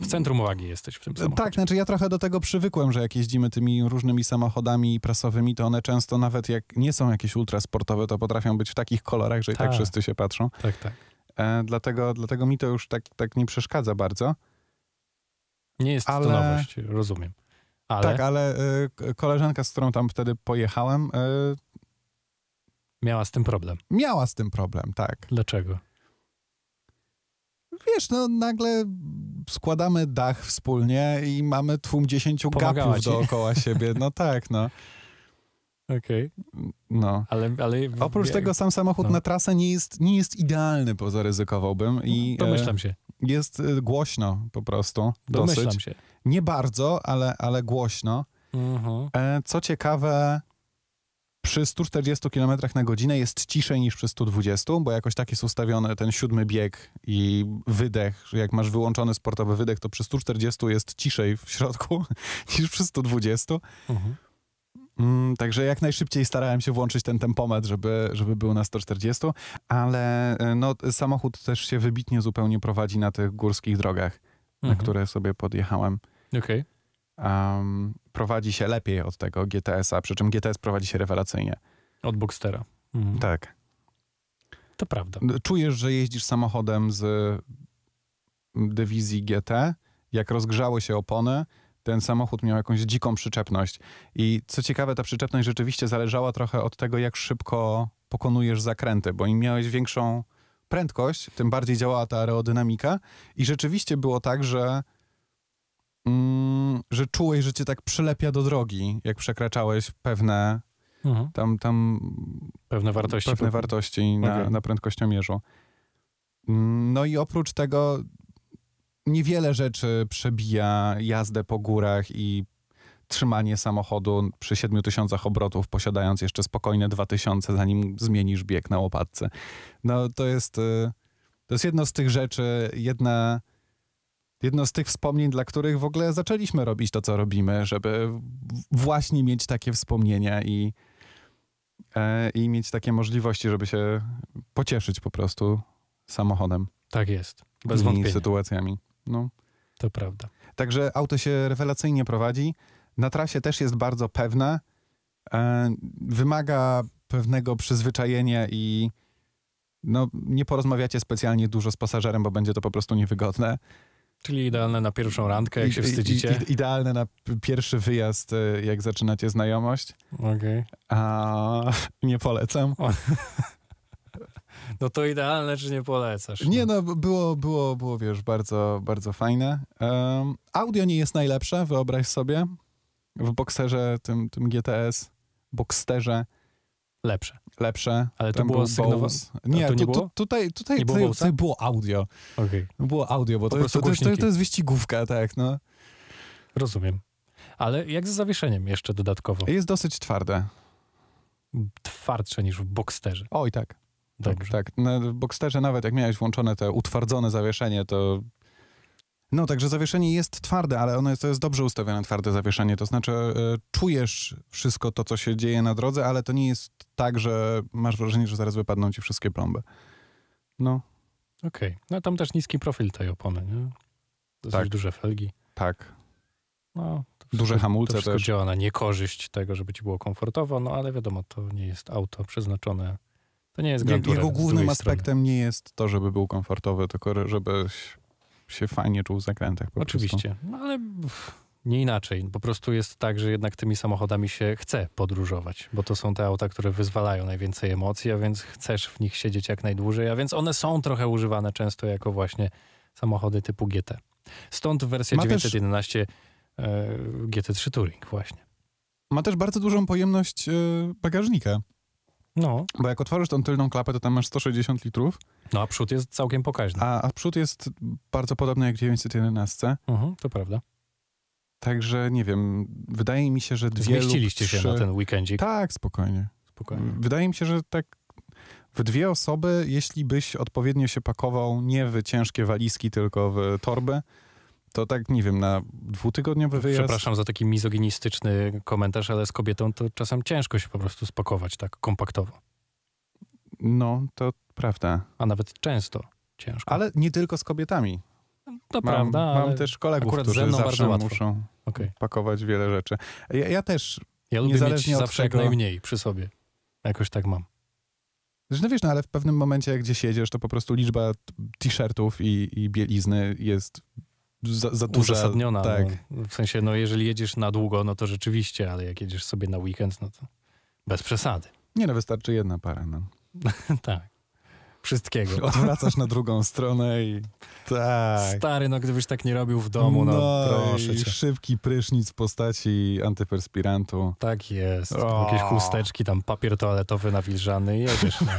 w centrum uwagi jesteś w tym samochodzie. Tak, znaczy ja trochę do tego przywykłem, że jak jeździmy tymi różnymi samochodami prasowymi, to one często nawet jak nie są jakieś ultrasportowe, to potrafią być w takich kolorach, że tak. i tak wszyscy się patrzą. Tak, tak. E, dlatego, dlatego mi to już tak, tak nie przeszkadza bardzo. Nie jest ale... to nowość, rozumiem. Ale... Tak, ale y, koleżanka, z którą tam wtedy pojechałem. Y, miała z tym problem. Miała z tym problem, tak. Dlaczego? Wiesz, no nagle składamy dach wspólnie i mamy tłum dziesięciu Pomagała gapów ci. dookoła siebie. No tak, no. [LAUGHS] Okej. Okay. No. Ale, ale Oprócz tego sam samochód no. na trasę nie jest, nie jest idealny, bo zaryzykowałbym. I, no, Domyślam e, się. Jest e, głośno po prostu. Dosyć. Domyślam się. Nie bardzo, ale, ale głośno. Mhm. E, co ciekawe, przy 140 km na godzinę jest ciszej niż przy 120, bo jakoś tak jest ustawiony ten siódmy bieg i wydech. Jak masz wyłączony sportowy wydech, to przy 140 jest ciszej w środku [LAUGHS] niż przy 120. Mhm. Mm, także jak najszybciej starałem się włączyć ten tempometr, żeby, żeby był na 140, ale e, no, samochód też się wybitnie zupełnie prowadzi na tych górskich drogach, mhm. na które sobie podjechałem. Okej. Okay. Um, prowadzi się lepiej od tego GTS-a, przy czym GTS prowadzi się rewelacyjnie. Od Boxtera. Mhm. Tak. To prawda. Czujesz, że jeździsz samochodem z mm, dywizji GT, jak rozgrzały się opony, ten samochód miał jakąś dziką przyczepność. I co ciekawe, ta przyczepność rzeczywiście zależała trochę od tego, jak szybko pokonujesz zakręty, bo im miałeś większą prędkość, tym bardziej działała ta aerodynamika. I rzeczywiście było tak, że, mm, że czułeś, że cię tak przylepia do drogi, jak przekraczałeś pewne mhm. tam, tam pewne wartości, pewne wartości na, okay. na prędkościomierzu. Mm, no i oprócz tego niewiele rzeczy przebija jazdę po górach i trzymanie samochodu przy 7000 obrotów, posiadając jeszcze spokojne 2000, zanim zmienisz bieg na łopatce. No to jest, y, to jest jedno z tych rzeczy, jedna, jedno z tych wspomnień, dla których w ogóle zaczęliśmy robić to, co robimy, żeby właśnie mieć takie wspomnienia i, e, i mieć takie możliwości, żeby się pocieszyć po prostu samochodem. Tak jest, bez wątpienia. sytuacjami. No. To prawda. Także auto się rewelacyjnie prowadzi. Na trasie też jest bardzo pewne. E, wymaga pewnego przyzwyczajenia i no, nie porozmawiacie specjalnie dużo z pasażerem, bo będzie to po prostu niewygodne. Czyli idealne na pierwszą randkę, jak I, się wstydzicie. I, idealne na pierwszy wyjazd, e, jak zaczynacie znajomość. Okej. Okay. A [LAUGHS] nie polecam. O. No to idealne, czy nie polecasz? Nie, no, no było, było, było wiesz, bardzo, bardzo fajne. Um, audio nie jest najlepsze, wyobraź sobie. W bokserze, tym, tym GTS, boksterze. Lepsze. Lepsze. Ale to Tam było sygnowo... Nie, nie było? tutaj, tutaj, nie było tutaj, było audio. Okay. Było audio, bo to, to, to, jest, to jest wyścigówka, tak, no. Rozumiem. Ale jak z zawieszeniem jeszcze dodatkowo? Jest dosyć twarde. Twardsze niż w Boxsterze. Oj, tak. Tak, dobrze. Tak, no, tak. Na nawet jak miałeś włączone te utwardzone zawieszenie, to... No, także zawieszenie jest twarde, ale ono jest, to jest dobrze ustawione twarde zawieszenie, to znaczy e, czujesz wszystko to, co się dzieje na drodze, ale to nie jest tak, że masz wrażenie, że zaraz wypadną ci wszystkie plomby. No. Okej. Okay. No tam też niski profil tej opony, nie? Dosyć tak. duże felgi. Tak. No, wszystko, duże hamulce to wszystko też. działa na niekorzyść tego, żeby ci było komfortowo, no ale wiadomo, to nie jest auto przeznaczone to nie jest Jego, głównym aspektem strony. nie jest to, żeby był komfortowy, tylko żeby się fajnie czuł w zakrętach. Oczywiście, no, ale nie inaczej. Po prostu jest tak, że jednak tymi samochodami się chce podróżować, bo to są te auta, które wyzwalają najwięcej emocji, a więc chcesz w nich siedzieć jak najdłużej, a więc one są trochę używane często jako właśnie samochody typu GT. Stąd wersja ma 911 też, e, GT3 Touring właśnie. Ma też bardzo dużą pojemność e, bagażnika. No. Bo jak otworzysz tą tylną klapę, to tam masz 160 litrów. No a przód jest całkiem pokaźny. A, a przód jest bardzo podobny jak 911. Mhm, to prawda. Także nie wiem, wydaje mi się, że dwie Zmieściliście trzy... się na ten weekendzik? Tak, spokojnie. spokojnie. Wydaje mi się, że tak w dwie osoby, jeśli byś odpowiednio się pakował nie w ciężkie walizki, tylko w torby to tak, nie wiem, na dwutygodniowy wyjazd... Przepraszam za taki mizoginistyczny komentarz, ale z kobietą to czasem ciężko się po prostu spakować tak kompaktowo. No, to prawda. A nawet często ciężko. Ale nie tylko z kobietami. To mam, prawda. Mam też kolegów, akurat którzy ze mną zawsze bardzo muszą okay. pakować wiele rzeczy. Ja, ja też, ja lubię niezależnie mieć od zawsze tego... jak najmniej przy sobie. Jakoś tak mam. Że no wiesz, no ale w pewnym momencie, jak gdzieś jedziesz, to po prostu liczba t- t-shirtów i, i bielizny jest za, za duża. Uzasadniona. No. Tak. No. W sensie, no jeżeli jedziesz na długo, no to rzeczywiście, ale jak jedziesz sobie na weekend, no to bez przesady. Nie no, wystarczy jedna para, no. [LAUGHS] tak. Wszystkiego. [LAUGHS] Odwracasz na drugą stronę i tak. Stary, no gdybyś tak nie robił w domu, no, no proszę cię. szybki prysznic w postaci antyperspirantu. Tak jest. O. Jakieś chusteczki, tam papier toaletowy nawilżany i jedziesz. No.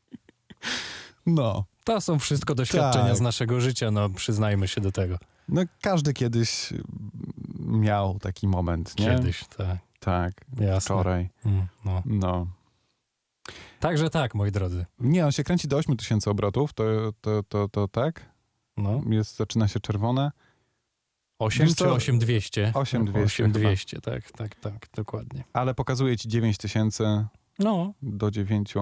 [LAUGHS] no. To są wszystko doświadczenia tak. z naszego życia, no przyznajmy się do tego. No każdy kiedyś miał taki moment, nie? Kiedyś, tak. Tak, Jasne. wczoraj. Mm, no. no. Także tak, moi drodzy. Nie, on się kręci do 8000 obrotów, to, to, to, to tak. No. Jest, zaczyna się czerwone. 8 Wiesz czy 8200? 8200. 8200, tak, tak, tak, dokładnie. Ale pokazuje ci 9000 no. do 9.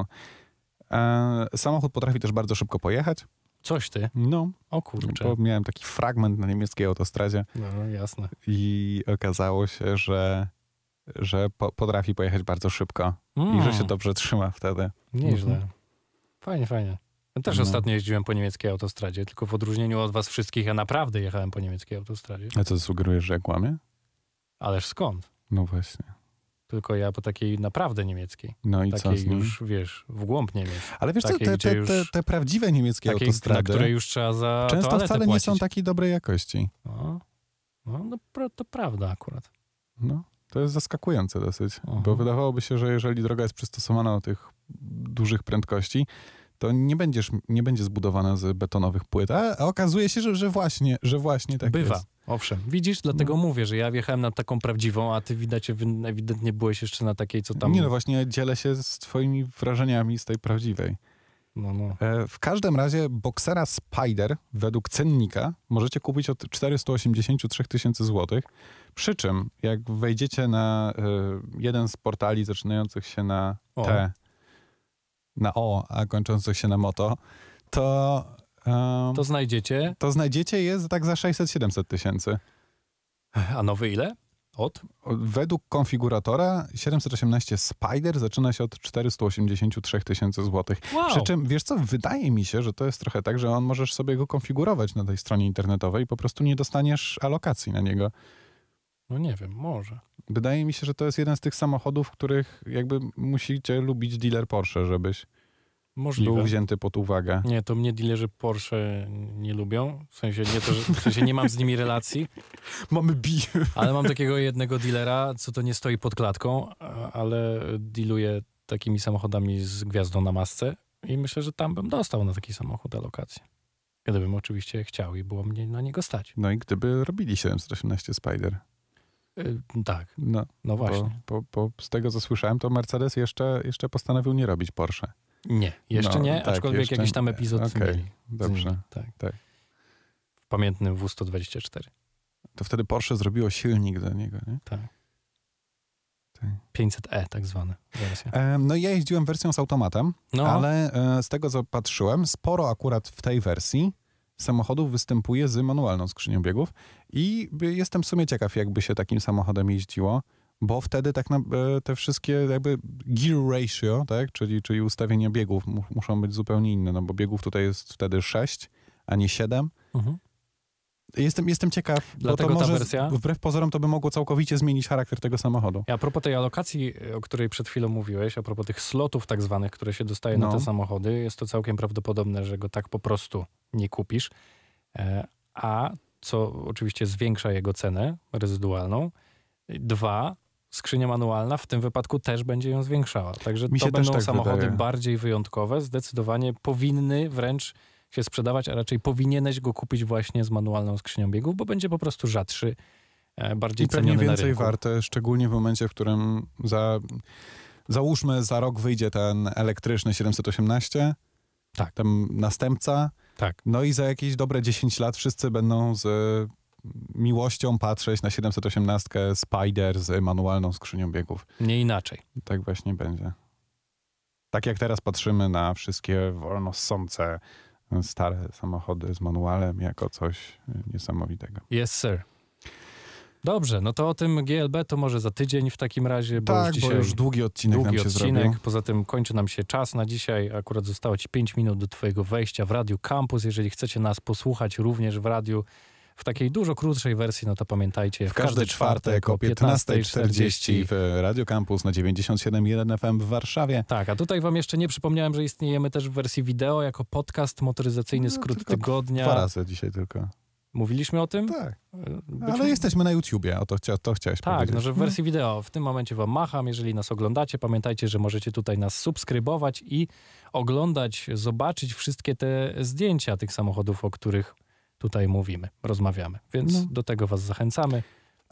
E, samochód potrafi też bardzo szybko pojechać. Coś ty? No. O kurczę. Bo miałem taki fragment na niemieckiej autostradzie. No, no jasne. I okazało się, że, że po, potrafi pojechać bardzo szybko mm. i że się mm. dobrze trzyma wtedy. Nieźle. Mhm. Fajnie, fajnie. Ja też no. ostatnio jeździłem po niemieckiej autostradzie, tylko w odróżnieniu od was wszystkich ja naprawdę jechałem po niemieckiej autostradzie. A co sugerujesz, że ja kłamię? Ależ skąd? No właśnie. Tylko ja po takiej naprawdę niemieckiej. No i takiej co już, wiesz, w głąb Niemiec. Ale wiesz co, te, te, te, te, prawdziwe niemieckie takiej, autostrady... Na które już trzeba za Często wcale płacić. nie są takiej dobrej jakości. No, no, no to prawda akurat. No, to jest zaskakujące dosyć. Aha. Bo wydawałoby się, że jeżeli droga jest przystosowana do tych dużych prędkości, to nie, będziesz, nie będzie zbudowana z betonowych płyt. A, okazuje się, że, że, właśnie, że właśnie tak Bywa. Jest. Owszem, widzisz, dlatego no. mówię, że ja wjechałem na taką prawdziwą, a ty widać, ewidentnie byłeś jeszcze na takiej, co tam. Nie, no właśnie dzielę się z twoimi wrażeniami z tej prawdziwej. No, no. E, w każdym razie boksera Spider według cennika możecie kupić od 483 tysięcy złotych. Przy czym, jak wejdziecie na e, jeden z portali zaczynających się na T, na o, a kończących się na moto, to... Um, to znajdziecie? To znajdziecie jest tak za 600-700 tysięcy. A nowy ile? Od? Według konfiguratora 718 Spider zaczyna się od 483 tysięcy złotych. Wow. Przy czym, wiesz co, wydaje mi się, że to jest trochę tak, że on możesz sobie go konfigurować na tej stronie internetowej i po prostu nie dostaniesz alokacji na niego. No nie wiem, może wydaje mi się, że to jest jeden z tych samochodów, których jakby musicie lubić dealer Porsche, żebyś Możliwe. był wzięty pod uwagę. Nie, to mnie dealerzy Porsche nie lubią. W sensie nie, to, że, w sensie nie mam z nimi relacji. [LAUGHS] Mamy bi. Ale mam takiego jednego dealera, co to nie stoi pod klatką, ale dealuje takimi samochodami z gwiazdą na masce i myślę, że tam bym dostał na taki samochód alokację. Gdybym oczywiście chciał i było mnie na niego stać. No i gdyby robili 718 Spider. Y, tak. No, no właśnie. Bo, bo, bo, z tego, co słyszałem, to Mercedes jeszcze, jeszcze postanowił nie robić Porsche. Nie, jeszcze no, nie, tak, aczkolwiek jeszcze jakiś tam epizod okay, mieli. Dobrze, tak. tak. W pamiętnym W124. To wtedy Porsche zrobiło silnik do niego, nie? Tak. 500e tak. tak zwane. E, no ja jeździłem wersją z automatem, no. ale e, z tego, co patrzyłem, sporo akurat w tej wersji samochodów występuje z manualną skrzynią biegów i jestem w sumie ciekaw, jakby się takim samochodem jeździło, bo wtedy tak na, e, te wszystkie jakby gear ratio, tak, czyli, czyli ustawienia biegów muszą być zupełnie inne, no bo biegów tutaj jest wtedy 6, a nie 7. Mhm. Jestem, jestem ciekaw, Dlatego bo to może ta wersja... wbrew pozorom to by mogło całkowicie zmienić charakter tego samochodu. A propos tej alokacji, e, o której przed chwilą mówiłeś, a propos tych slotów tak zwanych, które się dostaje no. na te samochody, jest to całkiem prawdopodobne, że go tak po prostu nie kupisz. E, a co oczywiście zwiększa jego cenę rezydualną. E, dwa, skrzynia manualna w tym wypadku też będzie ją zwiększała. Także Mi to będą tak samochody wydaje. bardziej wyjątkowe, zdecydowanie powinny wręcz się sprzedawać, a raczej powinieneś go kupić właśnie z manualną skrzynią biegów, bo będzie po prostu rzadszy, e, bardziej I ceniony pewnie więcej warte, szczególnie w momencie, w którym za, załóżmy za rok wyjdzie ten elektryczny 718, tak. następca, tak. no i za jakieś dobre 10 lat wszyscy będą z miłością patrzeć na 718 Spider z manualną skrzynią biegów. Nie inaczej. Tak właśnie będzie. Tak jak teraz patrzymy na wszystkie wolnossące stare samochody z manualem jako coś e, niesamowitego. Yes, sir. Dobrze, no to o tym GLB to może za tydzień w takim razie, bo, tak, już, dzisiaj bo już długi odcinek długi nam się odcinek. Zrobił. Poza tym kończy nam się czas na dzisiaj. Akurat zostało ci 5 minut do twojego wejścia w radio Campus. Jeżeli chcecie nas posłuchać również w radio. W takiej dużo krótszej wersji, no to pamiętajcie. W, w każdy czwartek o 15.40 w Radio Campus na 97.1 FM w Warszawie. Tak, a tutaj wam jeszcze nie przypomniałem, że istniejemy też w wersji wideo jako podcast motoryzacyjny Skrót no, Tygodnia. Dwa razy dzisiaj tylko. Mówiliśmy o tym? Tak. Być e, Ale jesteśmy na YouTubie, o to, chcia, to chciałeś tak, powiedzieć. Tak, no, że w no. wersji wideo. W tym momencie wam macham. Jeżeli nas oglądacie, pamiętajcie, że możecie tutaj nas subskrybować i oglądać, zobaczyć wszystkie te zdjęcia tych samochodów, o których tutaj mówimy, rozmawiamy. Więc no. do tego Was zachęcamy.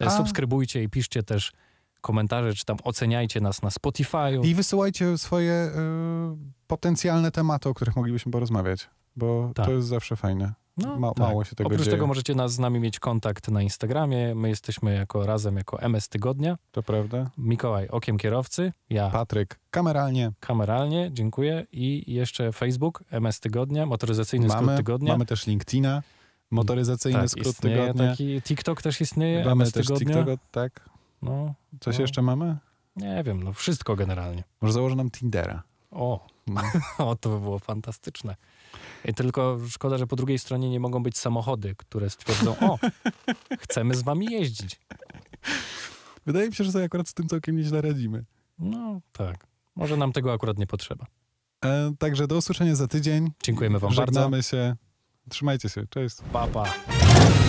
E, A... Subskrybujcie i piszcie też komentarze, czy tam oceniajcie nas na Spotify. I wysyłajcie swoje y, potencjalne tematy, o których moglibyśmy porozmawiać, bo tak. to jest zawsze fajne. No, Ma, tak. Mało się tego Oprócz dzieje. tego możecie nas, z nami mieć kontakt na Instagramie. My jesteśmy jako razem jako MS Tygodnia. To prawda. Mikołaj Okiem Kierowcy, ja. Patryk Kameralnie. Kameralnie, dziękuję. I jeszcze Facebook MS Tygodnia, motoryzacyjny mamy, skrót tygodnia. Mamy też LinkedIna motoryzacyjny tak, skrót tygodnia. Taki, TikTok też istnieje. Mamy też tygodnia. TikTok, tak. No, Coś no. jeszcze mamy? Nie wiem, no wszystko generalnie. Może założę nam Tindera. O, no. [LAUGHS] o to by było fantastyczne. I tylko szkoda, że po drugiej stronie nie mogą być samochody, które stwierdzą, o, [LAUGHS] chcemy z wami jeździć. Wydaje mi się, że sobie akurat z tym całkiem nieźle radzimy. No tak. Może nam tego akurat nie potrzeba. E, także do usłyszenia za tydzień. Dziękujemy wam Żegnamy bardzo. Żegnamy się. Trzymajcie się, cześć. Papa. Pa.